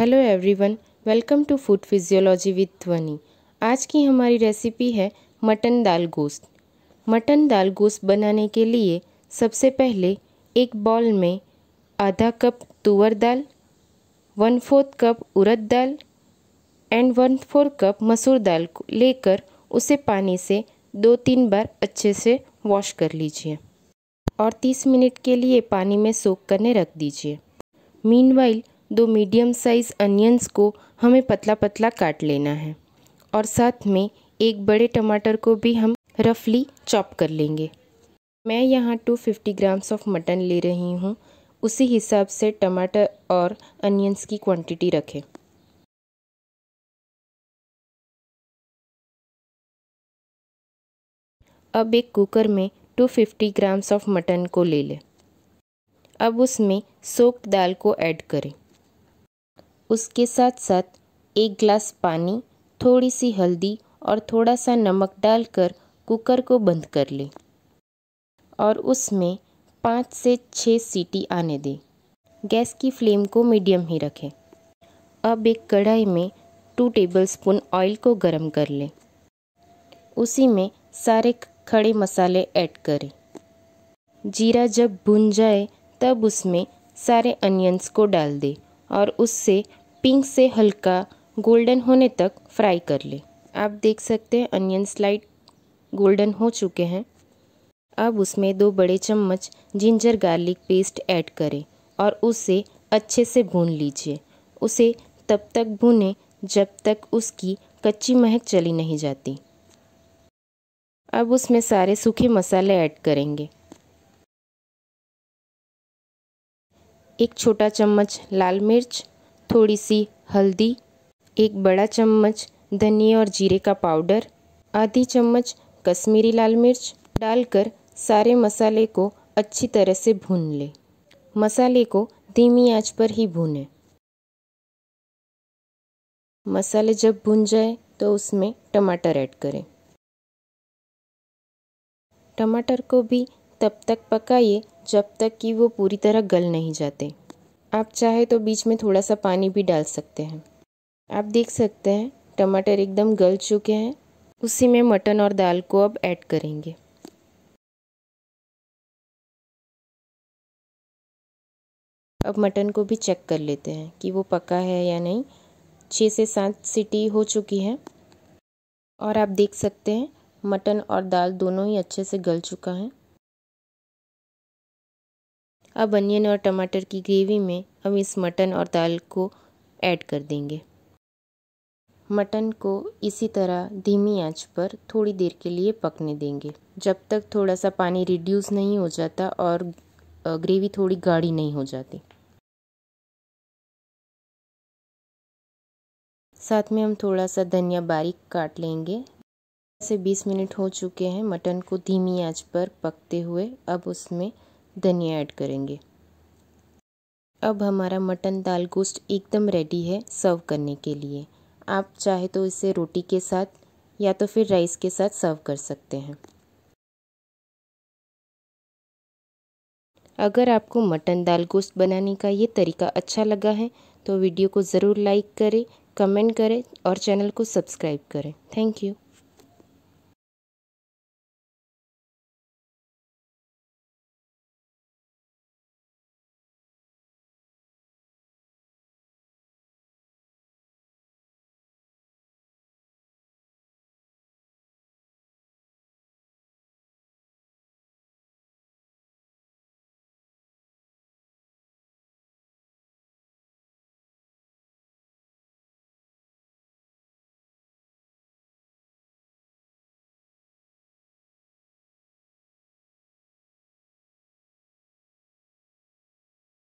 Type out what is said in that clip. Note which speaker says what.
Speaker 1: hello everyone welcome to food physiology with Dhwani आज की हमारी रेसिपी है मटन दाल गोश्त मटन दाल गोश्त बनाने के लिए सबसे पहले एक बॉल में आधा कप तुअर दाल वन फोर्थ कप उरद दाल एंड वन फोर्थ कप मसूर दाल को लेकर उसे पानी से दो तीन बार अच्छे से वॉश कर लीजिए और तीस मिनट के लिए पानी में सोख करने रख दीजिए मीनवाइल दो मीडियम साइज़ अनियंस को हमें पतला पतला काट लेना है और साथ में एक बड़े टमाटर को भी हम रफली चॉप कर लेंगे मैं यहाँ 250 ग्राम्स ऑफ मटन ले रही हूँ उसी हिसाब से टमाटर और अनियंस की
Speaker 2: क्वांटिटी रखें
Speaker 1: अब एक कुकर में 250 ग्राम्स ऑफ मटन को ले लें अब उसमें सोक्ड दाल को ऐड करें उसके साथ साथ एक ग्लास पानी थोड़ी सी हल्दी और थोड़ा सा नमक डालकर कुकर को बंद कर लें और उसमें पाँच से छः सीटी आने दें गैस की फ्लेम को मीडियम ही रखें अब एक कढ़ाई में टू टेबलस्पून ऑयल को गर्म कर लें उसी में सारे खड़े मसाले ऐड करें जीरा जब भुन जाए तब उसमें सारे अनियंस को डाल दें और उससे पिंक से हल्का गोल्डन होने तक फ्राई कर लें आप देख सकते हैं अनियन स्लाइड गोल्डन हो चुके हैं अब उसमें दो बड़े चम्मच जिंजर गार्लिक पेस्ट ऐड करें और उसे अच्छे से भून लीजिए उसे तब तक भूनें जब तक उसकी कच्ची महक चली नहीं जाती अब उसमें सारे सूखे मसाले ऐड करेंगे एक छोटा चम्मच लाल मिर्च थोड़ी सी हल्दी एक बड़ा चम्मच धनिया और जीरे का पाउडर आधी चम्मच कश्मीरी लाल मिर्च डालकर सारे मसाले को अच्छी तरह से भून लें मसाले को धीमी आंच पर ही भूनें मसाले जब भून जाए तो उसमें टमाटर ऐड करें टमाटर को भी तब तक पकाइए जब तक कि वो पूरी तरह गल नहीं जाते आप चाहे तो बीच में थोड़ा सा पानी भी डाल सकते हैं आप देख सकते हैं टमाटर एकदम गल चुके हैं उसी में मटन और दाल को अब ऐड करेंगे अब मटन को भी चेक कर लेते हैं कि वो पका है या नहीं छः से सात सीटी हो चुकी है और आप देख सकते हैं मटन और दाल दोनों ही अच्छे से गल चुका है अब अनियन और टमाटर की ग्रेवी में हम इस मटन और दाल को ऐड कर देंगे मटन को इसी तरह धीमी आंच पर थोड़ी देर के लिए पकने देंगे जब तक थोड़ा सा पानी रिड्यूस नहीं हो जाता और ग्रेवी थोड़ी गाढ़ी नहीं हो जाती साथ में हम थोड़ा सा धनिया बारीक काट लेंगे से 20 मिनट हो चुके हैं मटन को धीमी आंच पर पकते हुए अब उसमें धनिया ऐड करेंगे अब हमारा मटन दाल गोश्त एकदम रेडी है सर्व करने के लिए आप चाहे तो इसे रोटी के साथ या तो फिर राइस के साथ सर्व कर सकते हैं अगर आपको मटन दाल गोश्त बनाने का ये तरीका अच्छा लगा है तो वीडियो को ज़रूर लाइक करें कमेंट करें और चैनल को सब्सक्राइब करें थैंक यू